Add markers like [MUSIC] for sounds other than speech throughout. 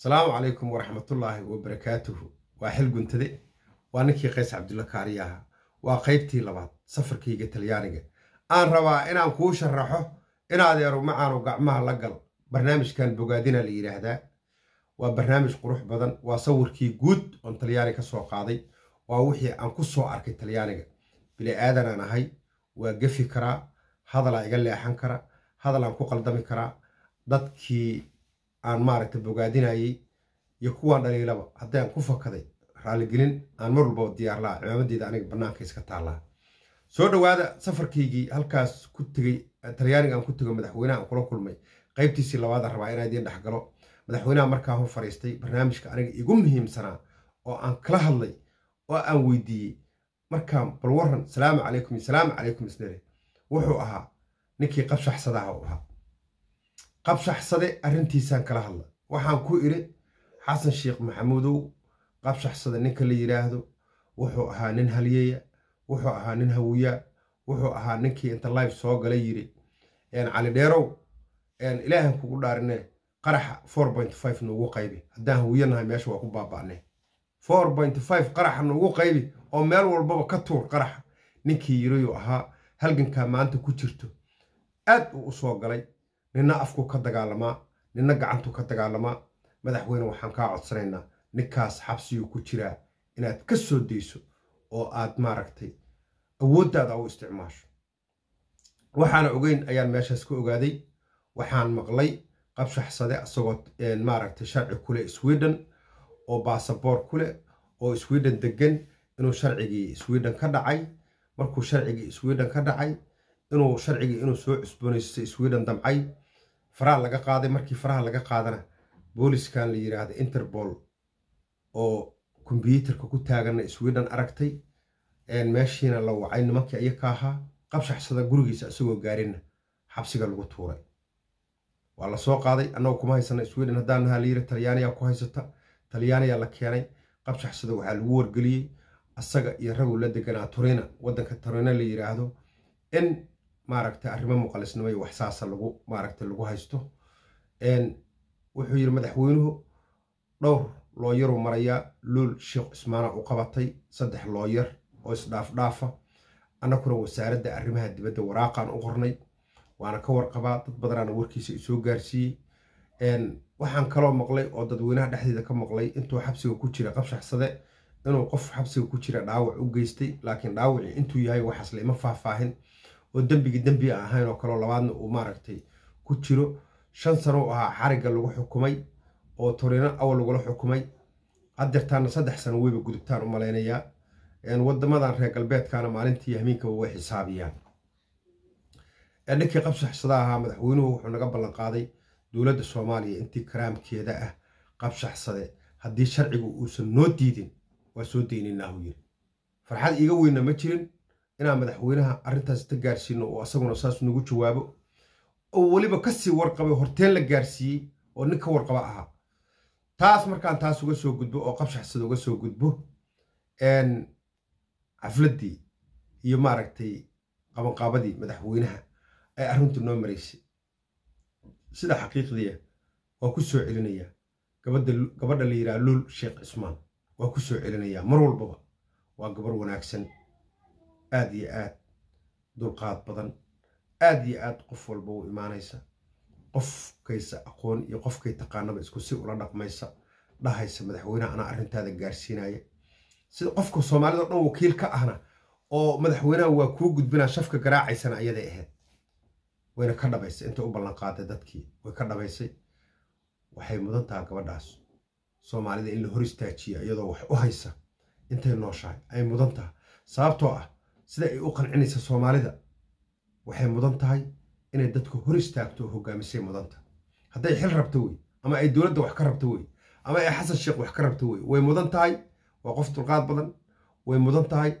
asalaamu calaykum waraxmatullaahi wabarakaatuhu waa xil guntade waa ninkii kays cabdulla kaariyaha waa qaybtii labaad safarkayga talyaaniga aan rabaa inaan kuu sharaxo inadeero macaanu gacmaha la gal barnaamijkan bogaadina la yidhaahdaa waa barnaamij qurux badan waa sawirkii guud oon talyaani ka soo qaaday waa wixii aan ku soo arkay talyaaniga bili aadanaan ahay waa gefi karaa hadalaa iga leexan kara hadalaan ku qaldami karaa dadkii aan maaragta bogaadinayey iyo kuwaan dhaliilaba haddaan ku fakaday raaligelin aan mar walba diyaarlaa cimaamadeyda aniga bannaanka iska taallaa soo dhowaada safarkaygii halkaas ku tegey talyaaniga aan ku tego madaxweyneha aan kula kulmay qaybtiisii labaada rabaa inaan idiin dhexgalo madaxweynaha markaa hor fariistay barnaamijka aniga igu muhiimsanaa oo aan kala hadlay oo aan weydiiyey markaan bal waran salaamu calaykum salaamu calaykum isnere wuxuu ahaa ninkii qabshaxsadaha u ahaa qabshaxsade arrintiisaan kala hadla waxaan ku idhi xasan sheekh maxamuudow qabshaxsade ninka la yidhaahdo wuxuu ahaa nin halyeeya wuxuu ahaa nin hawiyaa wuxuu ahaa ninkii inta life soo gala yidhi cali dheerow ilaahan kugu dhaarine qaraxa four point five nuugu qaybi haddaan hawiyanahay meesha waa ku baaba'ne four point five qaraxa nuugu qaybi oo meel walbaba ka tuur qaraxa ninkii yidhayuu ahaa halgankaa maanta ku jirto aad uu u soo galay ninna afkuu ka dagaalamaa ninna gacantuu ka dagaalamaa madaxweyne waxaan kaa codsanaynaa ninkaas xabsiyuu ku jiraa inaad ka soo dayso oo aad maaragtay awooddaada u isticmaasho waxaana ogeyn ayaan meeshaas ka ogaaday waxaan maqlay qabshaxsade isagoo maaragtay sharci kule sweden oo baasaboor kuleh oo sweden degan inuu sharcigii sweden ka dhacay markuu sharcigii sweden ka dhacay inuu sharcigii inuu soo cusboonaystay iswiidhan damcay faraha laga qaaday markii faraha laga qaadana booliskan la yidhaahda interbol oo kombyuutarka ku taaganna iswiidhan aragtay meeshiina la wacay nimankii ayaka ahaa qabshaxsada gurigiisa isagoo gaarinna xabsiga lagu tuuray waa lasoo qaaday annagoo kuma haysana iswiidhan haddaan nahaa layiri talyaaniyaa ku haysata talyaaniyaa la keenay qabshaxsada waxaa lagu wargeliyey asaga iyo raguu la deganaa torina waddanka turina la yidhaahdo in maaragta arrimo muqalisnimo iyo saasa lagu maaragta lagu haysto wuxuu yidhi madaxweynuhu dhowr looyaruu marayaa luul sheekh cismaana u qabatay saddex looyar oo isdhaafdhaafa annakuna wasaaradda arrimaha dibadda waraaqaan u qornay waana ka warqabaa dad badanaana warkiisa isoo gaarsiiyey waxaan kaloo maqlay oo dadweynaha dhexdeeda ka maqlay intuu xabsiga ku jira qabshaxsade inuu qof xabsiga ku jira dhaawac u geystay laakiin dhaawacii intuu yahay waxaas laima faahfaahin oo dembigi dembi a ahayn oo kaleo labaadna uu maaragtay ku jiro shan sano ahaa xarigga lagu xukumay oo turiino awal lagula xukumay haddirtaana saddex sano weyba gudubtaan u malaynayaa wadamadan reer galbeedkana maalintii hameenkaba way xisaabiyaan ninkii qabshaxsada ahaa madaxweynuhu wuxuu naga ballan qaaday dowladda soomaaliya intii karaamkeeda ah qabshaxsade haddii sharcigu uusan noo diidin waa soo daynaynaa yiri farxad iiga weynna ma jirin inaan madaxweynaha arintaas ta gaarsiino oo asaguna saas nagu jawaabo oo weliba kasii warqabay horteen la gaarsiiyey oo nin ka warqaba ahaa taas markaan taas uga soo gudbo oo qabshaxsada uga soo gudbo xafladdii iyo maaragtay qabanqaabadii madaxweynaha ay arrintu noo maraysay sida xaqiiqdiia ah, waa ku soo celinayaa gabadha la yidhaha luul sheekh cismaan waa ku soo celinayaa mar walbaba waa gabar wanaagsan aada iyo aad dulqaad badan aada iyo aad qof walba u imaanaysa qofkaysa aqoon iyo qofkay taqaanaba isku si ula dhaqmaysa dhahaysa madaxweynaha anaa arintaada gaarsiinaya sida qofka soomaalida dhan wakiil ka ahna oo madaxweynaha waa kuu gudbinaa shafka garaacaysana ayaday ahayd wayna ka dhabaysay inta u ballanqaaday dadkii way ka dhabaysay waxay mudan taha gabadhaas soomaalida in la hor istaajiya iyadoo wax u haysa intay nooshahay ay mudan taha sababtoo ah sida ay u qancinaysa soomaalida waxay mudan tahay inay dadku hor istaagto hogaamisay mudanta hadday xil rabto wey ama ay dowladda wax ka rabto wey ama ay xasan sheekh wax ka rabto wey way mudan tahay waa qof dulqaad badan way mudan tahay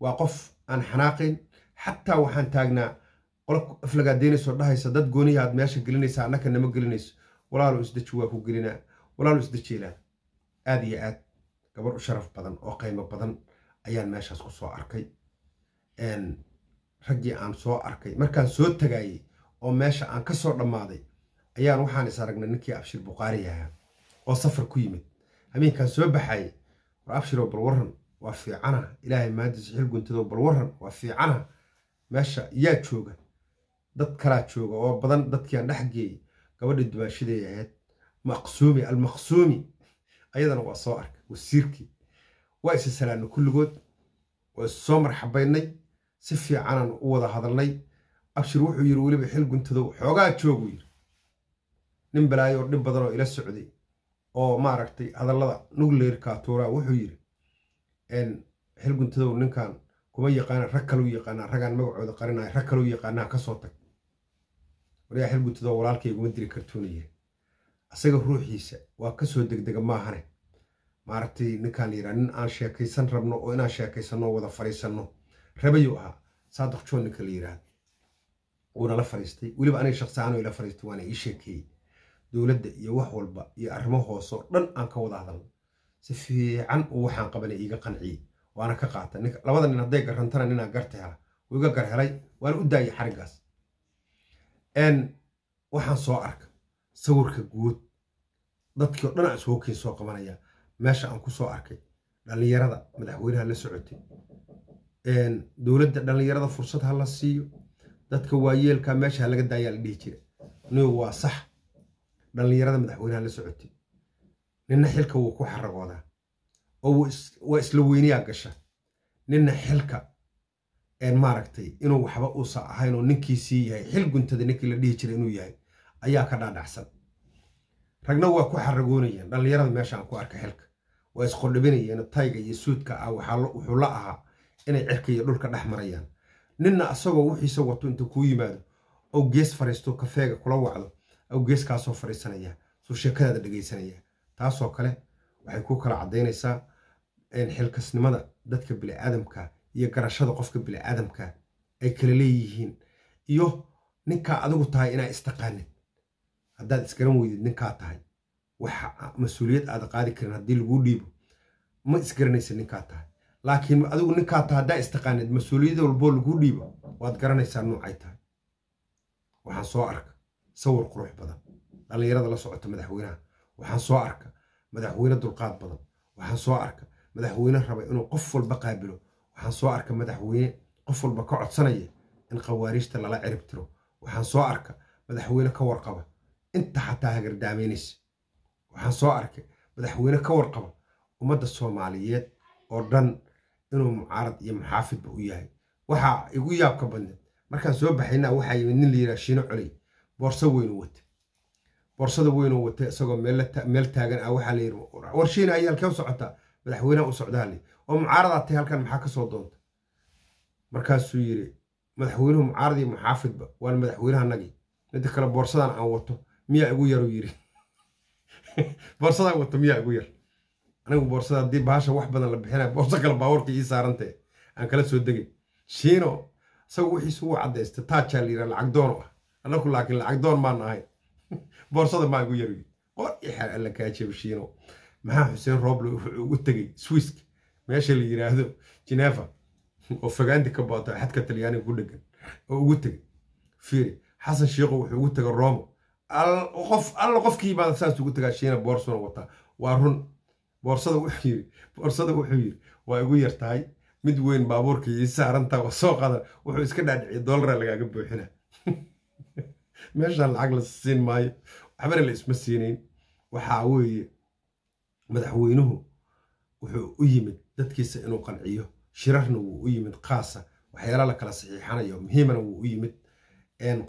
waa qof aan xanaaqayn xataa waxaan taagnaa qolka aflagaadeynayso dhahaysa dad goonihi meesha gelinaysa annaka nama gelinayso walaalu isdeji waa ku gelinaa walaalu isdejeelaa aad iyo aad gabar u sharaf badan oo qaymo badan ayaan meeshaas ku soo arkay raggii aan soo arkay markaan soo tagaayey oo meesha aan ka soo dhammaaday ayaan waxaan is aragnay ninkii abshir bukhaari ahaa oo safar ku yimid habeenkaan soo baxayey war abshiroo balwarran waa fiicana ilaahay maadiisa xil guntadoo balwarran waa fiicana meesha yaa jooga dad kalaa jooga oo badan dadkii aan dhex geeyey gabadhii dumaashaday ahayd maqsuumi almaqsuumi ayadana waa soo arkay wasiirkii waa isa salaamnay kulligood waa isu soo marxabaynay si fiicanan u wada hadalnay abshir wuxuu yiri weliba xil guntadow xoogaa jooguu yiri nin balaayo oo dhib badan oo ila socday oo maaragtay hadallada nugleerkaa tuuraa wuxuu yiri xil guntadow ninkan kuma yaqaana rag kalou yaqaanaa ragaan magacooda qarinaya rag kalou yaqaanaa kasoo tag waryaa xil guntadow walaalkayguma diri kartuunaya asaga ruuxiisa waa kasoo degdega maahane maaragtay ninkaan la nin aan sheekaysan rabno oo inaan sheekaysanno wada fadhiisanno rebayuu ahaa saadax ninka la yiraahdo wuuna la fariistay weliba aniga shaqsiaano ila fariistay waana ii sheekeeyey dowladda iyo wax walba iyo arrimo hoose oo dhan aan ka wada hadalno si fiican u waxaan qabana iiga qanciyey waana ka qaatay labada nin hadday garantana ninaa garta hela wuu iga gar helay waana u daayay xarigaas n waxaan soo arka sawirka guud dadkii oo dhan aan iswokiin soo qabanaya meesha aan ku soo arkay dhallinyarada madaxweynaha la socotay dowladda dhallinyarada fursad ha la siiyo dadka waayeelka meesha halaga daayaa la dhihi jira nigu waa sax dhallinyarada madaxweyneha la socotay ninna xilka wuu ku xaragoodaa oo waa isla weyniyaa gasha ninna xilka maaragtay inuu waxba uusa ahayn oo ninkiisii yahay xil guntada ninkii la dhihi jira inuu yahay ayaa ka dhaadhacsan ragna waa ku xaragoonayeen dhallinyarada meeshaan ku arka xilka waa isqordhabinayeen tayga iyo suudka ah wuxuu la ahaa inay cirka iyo dhulka dhex marayaan ninna asagoo wixiisa wato intuu kuu yimaado oo gees fariisto kafeega kula wacdo ou geeskaasoo fadhiisanaya suu sheekadaada dhegaysanaya taasoo kale waxay ku kala caddaynaysaa xilkasnimada dadka bini aadamka iyo garashada qofka bini aadamka ay kala leeyihiin iyo ninkaa adigu tahay inaa istaqaanid haddaad isgaran weydid ninkaa tahay wax mas-uuliyad aada qaadi karin haddii laguu dhiibo ma isgaranaysa ninkaa tahay laakiin adigu ninkaa ta haddaa istaqaaneed mas uuliyad walboo laguu dhiibo waad garanaysaa nuucay tahay waxaan soo arka sawir qurux badan dhallinyarada la socota madaxweynaha waxaan soo arka madaxweyne dulqaad badan waxaan soo arka madaxweyne rabay inuu qof walba qaabilo waxaan soo arka madaxweyne qof walba ka codsanaya in khawaariijta lala cirib tiro waxaan soo arka madaxweyne ka warqaba inta xataa hagardaameynaysa waxaan soo arkay madaxweyne ka warqaba ummadda soomaaliyeed oo dhan inuu mucaarad iyo muxaafidba u yahay waxaa igu yaabka badneed markaan soo baxayna waxaa yimid nin layidhaha shiino coley boorso weynuu wata boorsada weynuu wata isagoo meel taagan ah waxaa layidhi war shiina ayaa halkee u socotaa madaxweynaha u socdaali oo mucaaradaa tay halkan maxaa ka soo doonta markaasuu yidhi madaxweynuhu mucaarad muxaafidba waan madaxweynaha nagii midda kale boorsadan aan wato miyaa igu yaru yiri [LAUGHS] boorsadan wato miyaa igu yar anigu boorsada haddii bahasha wax badan la bixina boorso kale baawarka ii saarantee aan kala soo degay shiino isagu wixiisu wuu cadaysta taajaa la yidhaha lacag doon ah anaku laakiin lacag doon maan ahay [LAUGHS] boorsada maa igu yari qor ixer kaajab shiino maxaa xuseen rooble wuxuu ugu tegey swiiska meesha la yidhaahdo jineefa oo fagaanti ka baata xadka talyaaniga ku dhegan oo ugu tegey fiiri xasan shiikho wuxuu ugu tegay roomo qof alla qofkii baa saas ugu tegaa shiina boorsuna wataa waa run boorsada wuxuu yiri boorsada wuxuu yiri waa igu yartahay mid weyn baabuurka iyo saarantaa waa soo qaadan wuxuu iska dhaadhiciya doolara lagaaga buuxina [LAUGHS] meeshaan lacag la siin maayo waxbana la isma siinayn waxaa weeye madaxweynuhu wuxuu u yimid dadkiisa inuu qanciyo shirarna wuu u yimid qaasa waxyaala la kala saxiixanayo muhiimana wuu u yimid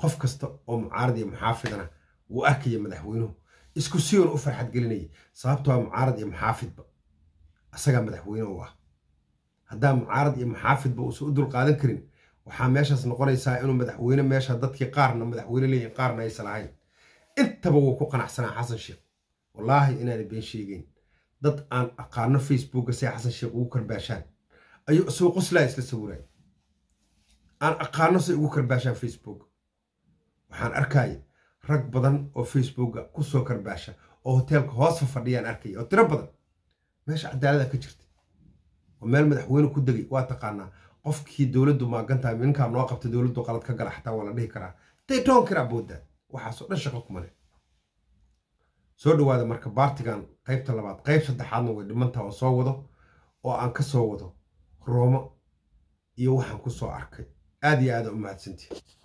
qof kasta oo mucaarad iyo muxaafidana wuu arkaya madaxweynuhu isku siyon u farxad gelinaya sababtoo mucaarad iyo muxaafidba asagaa madaxweyne u ah haddaa mucaarad iyo muxaafidba uusan u dulqaadan karin waxaa meeshaas noqonaysaa inuu madaxweyne meesha dadkii qaarna madaxweyne leeyihin qaarna aysan ahayn intaba wuu ku qanacsanaa xasan sheekh wallaahi inaana been sheegeyn dad aan aqaano facebooka say xasan sheekh ugu karbaashaan ayuu isagoo qoslaa isla sawiraay aan aqaano say ugu karbaashaan facebook waxaan arkaaya rag badan oo facebooka kusoo karbaasha oo hoteelka hoos fadhiyaan arkay oo tiro badan meesha cadaalada ka jirta oo meel madaxweyne ku degay waa taqaanaa qofkii dowladdu maagantaa ninkaa noo qabta dowladdu qalad ka gala xataa waa la dhihi karaa tay toon kara boodaan waxaasoo dhan shaqo kumale soo dhawaada marka baartigan qaybta labaad qayb saddexaadna way dhimantaa oo soo wado oo aan ka soo wado roomo iyo waxaan ku soo arkay aad iyo aada u mahadsantii